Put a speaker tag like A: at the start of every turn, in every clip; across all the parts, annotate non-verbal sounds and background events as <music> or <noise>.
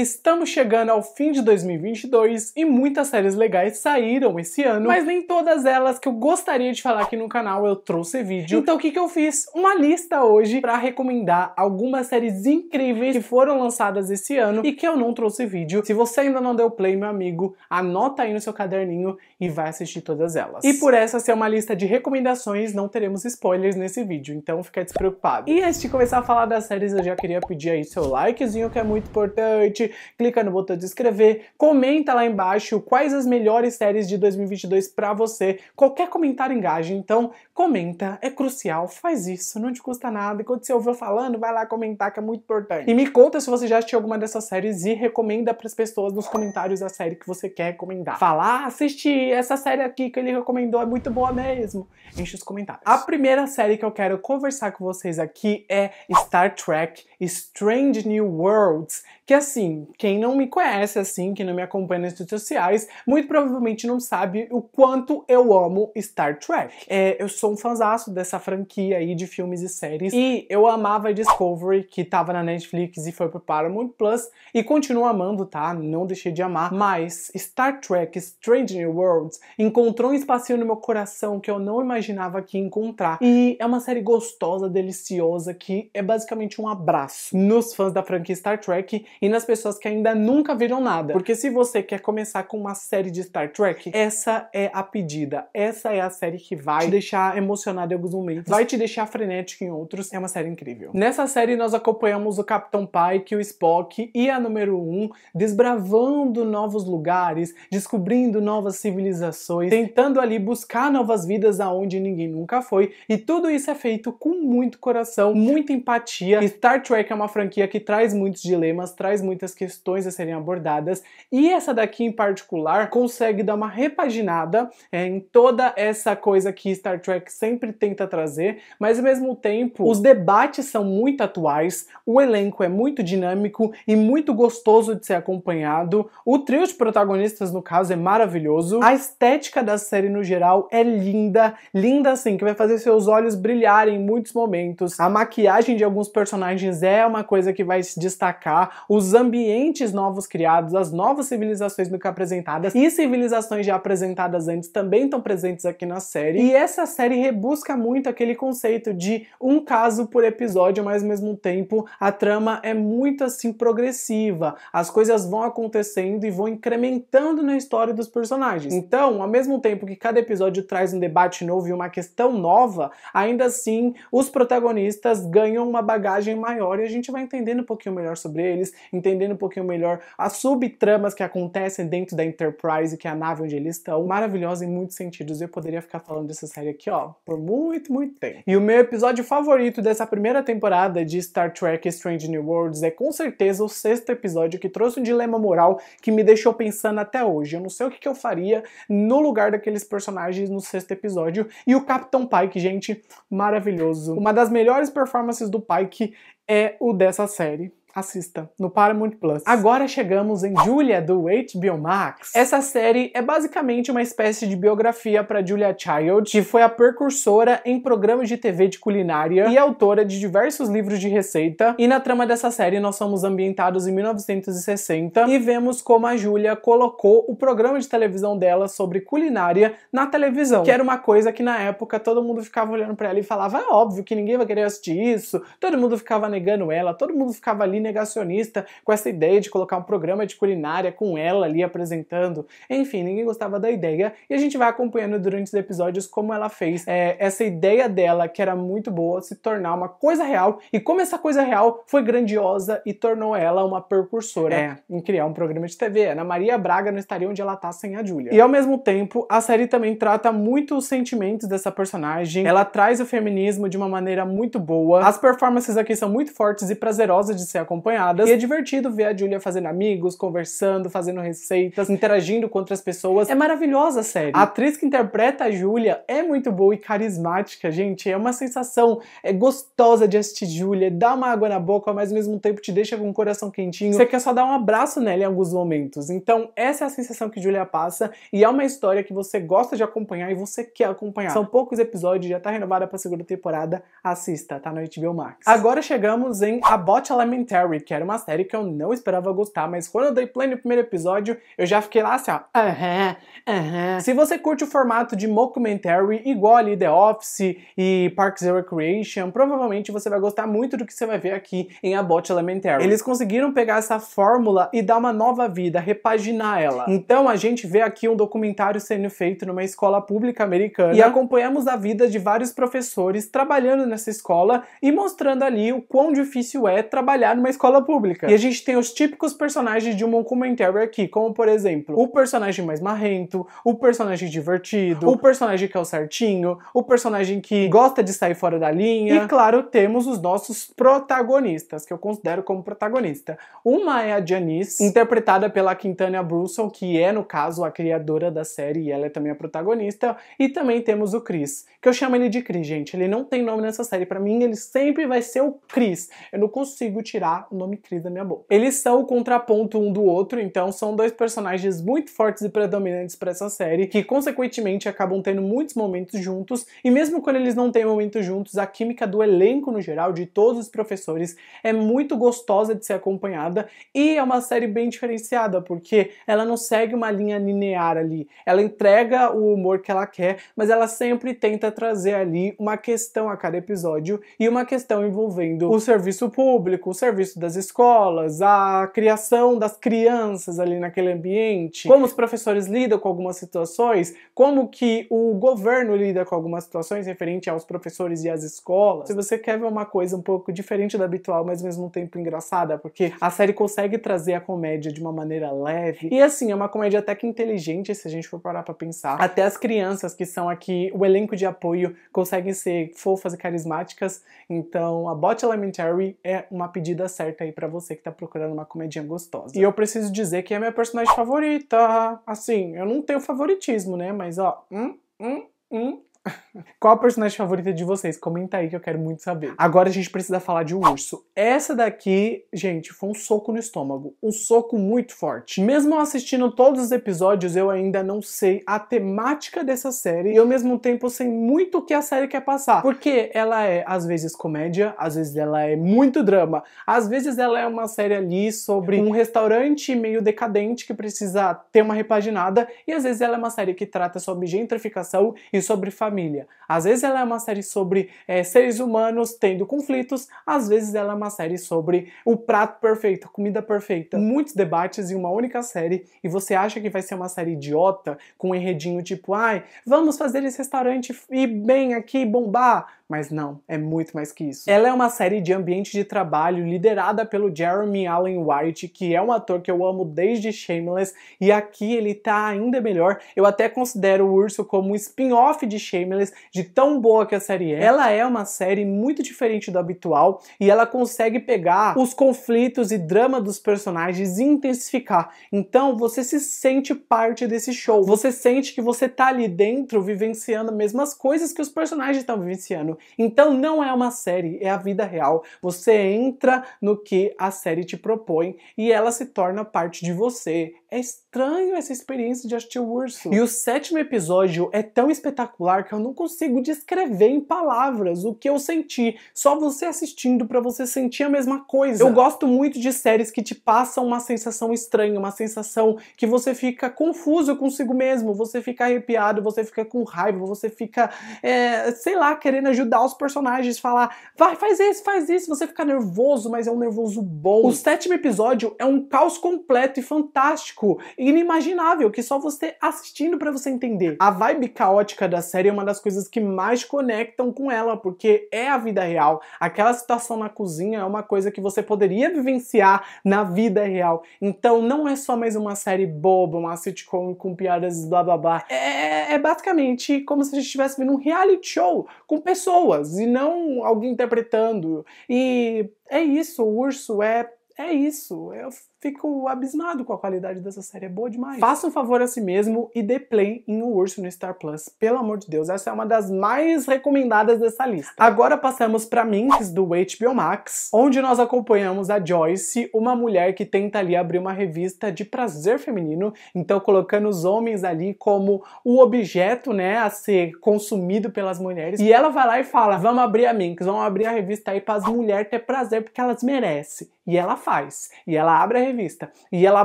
A: Estamos chegando ao fim de 2022 e muitas séries legais saíram esse ano, mas nem todas elas que eu gostaria de falar aqui no canal eu trouxe vídeo. Então o que, que eu fiz? Uma lista hoje para recomendar algumas séries incríveis que foram lançadas esse ano e que eu não trouxe vídeo. Se você ainda não deu play, meu amigo, anota aí no seu caderninho e vai assistir todas elas. E por essa ser uma lista de recomendações, não teremos spoilers nesse vídeo, então fica despreocupado. E antes de começar a falar das séries, eu já queria pedir aí seu likezinho que é muito importante, clica no botão de inscrever, comenta lá embaixo quais as melhores séries de 2022 para você. Qualquer comentário engaja, então comenta, é crucial, faz isso, não te custa nada. Enquanto você ouviu falando, vai lá comentar que é muito importante. E me conta se você já assistiu alguma dessas séries e recomenda para as pessoas nos comentários a série que você quer recomendar. Falar, assistir assisti essa série aqui que ele recomendou, é muito boa mesmo. Enche os comentários. A primeira série que eu quero conversar com vocês aqui é Star Trek Strange New Worlds, que assim, quem não me conhece assim, quem não me acompanha nas redes sociais, muito provavelmente não sabe o quanto eu amo Star Trek. É, eu sou um fanzaço dessa franquia aí de filmes e séries e eu amava Discovery, que tava na Netflix e foi pro Paramount Plus e continuo amando, tá? Não deixei de amar, mas Star Trek Strange New Worlds encontrou um espacinho no meu coração que eu não imaginava que encontrar e é uma série gostosa, deliciosa, que é basicamente um abraço nos fãs da franquia Star Trek e nas pessoas que ainda nunca viram nada. Porque se você quer começar com uma série de Star Trek, essa é a pedida. Essa é a série que vai te deixar emocionado em alguns momentos, vai te deixar frenético em outros. É uma série incrível. Nessa série nós acompanhamos o Capitão Pike, o Spock e a número 1 um, desbravando novos lugares, descobrindo novas civilizações, tentando ali buscar novas vidas aonde ninguém nunca foi. E tudo isso é feito com muito coração, muita empatia. Star Trek é uma franquia que traz muitos dilemas, traz traz muitas questões a serem abordadas e essa daqui em particular consegue dar uma repaginada é, em toda essa coisa que Star Trek sempre tenta trazer, mas ao mesmo tempo os debates são muito atuais, o elenco é muito dinâmico e muito gostoso de ser acompanhado, o trio de protagonistas no caso é maravilhoso, a estética da série no geral é linda, linda assim, que vai fazer seus olhos brilharem em muitos momentos, a maquiagem de alguns personagens é uma coisa que vai se destacar, o os ambientes novos criados, as novas civilizações nunca apresentadas e civilizações já apresentadas antes também estão presentes aqui na série. E essa série rebusca muito aquele conceito de um caso por episódio, mas ao mesmo tempo a trama é muito assim progressiva. As coisas vão acontecendo e vão incrementando na história dos personagens. Então, ao mesmo tempo que cada episódio traz um debate novo e uma questão nova, ainda assim os protagonistas ganham uma bagagem maior e a gente vai entendendo um pouquinho melhor sobre eles entendendo um pouquinho melhor as subtramas que acontecem dentro da Enterprise, que é a nave onde eles estão. Maravilhosa em muitos sentidos. Eu poderia ficar falando dessa série aqui, ó, por muito, muito tempo. E o meu episódio favorito dessa primeira temporada de Star Trek Strange New Worlds é com certeza o sexto episódio que trouxe um dilema moral que me deixou pensando até hoje. Eu não sei o que, que eu faria no lugar daqueles personagens no sexto episódio. E o Capitão Pike, gente, maravilhoso. Uma das melhores performances do Pike é o dessa série. Assista, no Paramount Plus. Agora chegamos em Julia, do HBO Max. Essa série é basicamente uma espécie de biografia para Julia Child, que foi a precursora em programas de TV de culinária e autora de diversos livros de receita. E na trama dessa série nós somos ambientados em 1960 e vemos como a Julia colocou o programa de televisão dela sobre culinária na televisão, que era uma coisa que na época todo mundo ficava olhando para ela e falava: é óbvio que ninguém vai querer assistir isso, todo mundo ficava negando ela, todo mundo ficava ali negacionista com essa ideia de colocar um programa de culinária com ela ali apresentando. Enfim, ninguém gostava da ideia e a gente vai acompanhando durante os episódios como ela fez é, essa ideia dela, que era muito boa, se tornar uma coisa real e como essa coisa real foi grandiosa e tornou ela uma percursora é. em criar um programa de TV. Ana Maria Braga não estaria onde ela tá sem a Júlia. E ao mesmo tempo, a série também trata muito os sentimentos dessa personagem. Ela traz o feminismo de uma maneira muito boa. As performances aqui são muito fortes e prazerosas de ser acompanhadas acompanhadas. E é divertido ver a Julia fazendo amigos, conversando, fazendo receitas, interagindo com outras pessoas. É maravilhosa a série. A atriz que interpreta a Julia é muito boa e carismática, gente. É uma sensação é gostosa de assistir Julia, dá uma água na boca, mas ao mesmo tempo te deixa com o coração quentinho. Você quer só dar um abraço nela em alguns momentos. Então, essa é a sensação que Julia passa e é uma história que você gosta de acompanhar e você quer acompanhar. São poucos episódios, já tá renovada pra segunda temporada. Assista, tá na HBO Max. Agora chegamos em A Bot Elementary que era uma série que eu não esperava gostar, mas quando eu dei play no primeiro episódio, eu já fiquei lá assim, ó. uh -huh, uh -huh. Se você curte o formato de mockumentary, igual ali The Office e Parks and Recreation, provavelmente você vai gostar muito do que você vai ver aqui em Abbott Elementary. Eles conseguiram pegar essa fórmula e dar uma nova vida, repaginar ela. Então a gente vê aqui um documentário sendo feito numa escola pública americana e acompanhamos a vida de vários professores trabalhando nessa escola e mostrando ali o quão difícil é trabalhar numa uma escola pública. E a gente tem os típicos personagens de um documentário aqui, como por exemplo, o personagem mais marrento, o personagem divertido, o personagem que é o certinho, o personagem que gosta de sair fora da linha. E claro, temos os nossos protagonistas, que eu considero como protagonista. Uma é a Janice, interpretada pela Quintana Brunson, que é, no caso, a criadora da série e ela é também a protagonista. E também temos o Chris, que eu chamo ele de Chris, gente. Ele não tem nome nessa série. para mim, ele sempre vai ser o Chris. Eu não consigo tirar o nome Cris da minha boca. Eles são o contraponto um do outro, então são dois personagens muito fortes e predominantes para essa série, que consequentemente acabam tendo muitos momentos juntos, e mesmo quando eles não têm momentos juntos, a química do elenco no geral, de todos os professores, é muito gostosa de ser acompanhada, e é uma série bem diferenciada, porque ela não segue uma linha linear ali, ela entrega o humor que ela quer, mas ela sempre tenta trazer ali uma questão a cada episódio, e uma questão envolvendo o serviço público, o serviço contexto das escolas, a criação das crianças ali naquele ambiente, como os professores lidam com algumas situações, como que o governo lida com algumas situações referente aos professores e às escolas. Se você quer ver uma coisa um pouco diferente da habitual, mas ao mesmo tempo engraçada, porque a série consegue trazer a comédia de uma maneira leve. E assim, é uma comédia até que inteligente, se a gente for parar pra pensar. Até as crianças que são aqui, o elenco de apoio, conseguem ser fofas e carismáticas. Então, a Bot Elementary é uma pedida certa aí para você que tá procurando uma comedinha gostosa. E eu preciso dizer que é minha personagem favorita. Assim, eu não tenho favoritismo, né? Mas ó, hum, hum, hum, <laughs> Qual a personagem favorita de vocês? Comenta aí que eu quero muito saber. Agora a gente precisa falar de um urso. Essa daqui, gente, foi um soco no estômago. Um soco muito forte. Mesmo assistindo todos os episódios, eu ainda não sei a temática dessa série e ao mesmo tempo sei muito o que a série quer passar. Porque ela é, às vezes, comédia, às vezes ela é muito drama, às vezes ela é uma série ali sobre um restaurante meio decadente que precisa ter uma repaginada e às vezes ela é uma série que trata sobre gentrificação e sobre família família. Às vezes ela é uma série sobre é, seres humanos tendo conflitos, às vezes ela é uma série sobre o prato perfeito, a comida perfeita. Muitos debates em uma única série e você acha que vai ser uma série idiota, com um enredinho tipo, ai, vamos fazer esse restaurante ir bem aqui, bombar. Mas não, é muito mais que isso. Ela é uma série de ambiente de trabalho liderada pelo Jeremy Allen White, que é um ator que eu amo desde Shameless, e aqui ele tá ainda melhor. Eu até considero o Urso como um spin-off de Shameless, de tão boa que a série é. Ela é uma série muito diferente do habitual e ela consegue pegar os conflitos e drama dos personagens e intensificar. Então você se sente parte desse show. Você sente que você tá ali dentro vivenciando as mesmas coisas que os personagens estão vivenciando. Então não é uma série, é a vida real. Você entra no que a série te propõe e ela se torna parte de você. É estranho essa experiência de assistir o urso. E o sétimo episódio é tão espetacular que eu não consigo descrever em palavras o que eu senti. Só você assistindo para você sentir a mesma coisa. Eu gosto muito de séries que te passam uma sensação estranha, uma sensação que você fica confuso consigo mesmo, você fica arrepiado, você fica com raiva, você fica, é, sei lá, querendo ajudar os personagens, falar, vai, faz isso, faz isso, você fica nervoso, mas é um nervoso bom. O sétimo episódio é um caos completo e fantástico. E inimaginável que só você assistindo para você entender. A vibe caótica da série é uma das coisas que mais conectam com ela, porque é a vida real. Aquela situação na cozinha é uma coisa que você poderia vivenciar na vida real. Então não é só mais uma série boba, uma sitcom com piadas blá blá blá. É, é, é basicamente como se a gente estivesse vendo um reality show com pessoas e não alguém interpretando. E é isso, o urso é é isso. É fico abismado com a qualidade dessa série, é boa demais. Faça um favor a si mesmo e dê play em O Urso no Star Plus. Pelo amor de Deus, essa é uma das mais recomendadas dessa lista. Agora passamos para Minx, do HBO Max, onde nós acompanhamos a Joyce, uma mulher que tenta ali abrir uma revista de prazer feminino, então colocando os homens ali como o objeto, né, a ser consumido pelas mulheres. E ela vai lá e fala, vamos abrir a Minx, vamos abrir a revista aí para as mulheres ter prazer, porque elas merecem. E ela faz. E ela abre a revista. E ela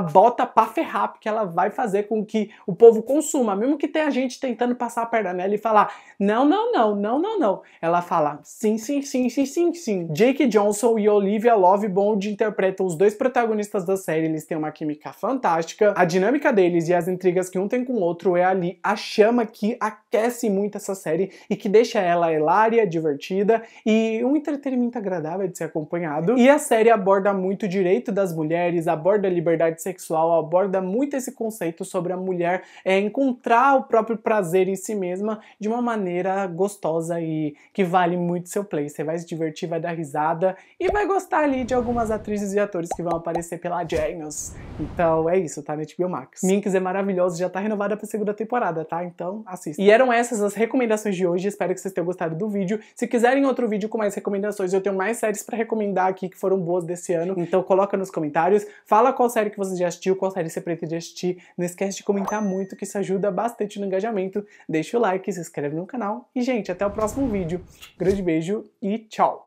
A: bota pra ferrar, porque ela vai fazer com que o povo consuma, mesmo que tenha gente tentando passar a perna nela e falar: não, não, não, não, não, não. Ela fala: sim, sim, sim, sim, sim, sim. Jake Johnson e Olivia Love Bond interpretam os dois protagonistas da série, eles têm uma química fantástica. A dinâmica deles e as intrigas que um tem com o outro é ali a chama que aquece muito essa série e que deixa ela hilária, divertida e um entretenimento agradável de ser acompanhado. E a série aborda muito o direito das mulheres, a aborda a liberdade sexual, aborda muito esse conceito sobre a mulher é, encontrar o próprio prazer em si mesma de uma maneira gostosa e que vale muito seu play. Você vai se divertir, vai dar risada e vai gostar ali de algumas atrizes e atores que vão aparecer pela Genius. Então é isso, tá? Na HBO Max. Minks é maravilhoso, já tá renovada pra segunda temporada, tá? Então assista. E eram essas as recomendações de hoje, espero que vocês tenham gostado do vídeo. Se quiserem outro vídeo com mais recomendações, eu tenho mais séries para recomendar aqui que foram boas desse ano, então coloca nos comentários. Fala qual série que você já assistiu, qual série você pretende assistir. Não esquece de comentar muito, que isso ajuda bastante no engajamento. Deixa o like, se inscreve no canal. E, gente, até o próximo vídeo. Grande beijo e tchau!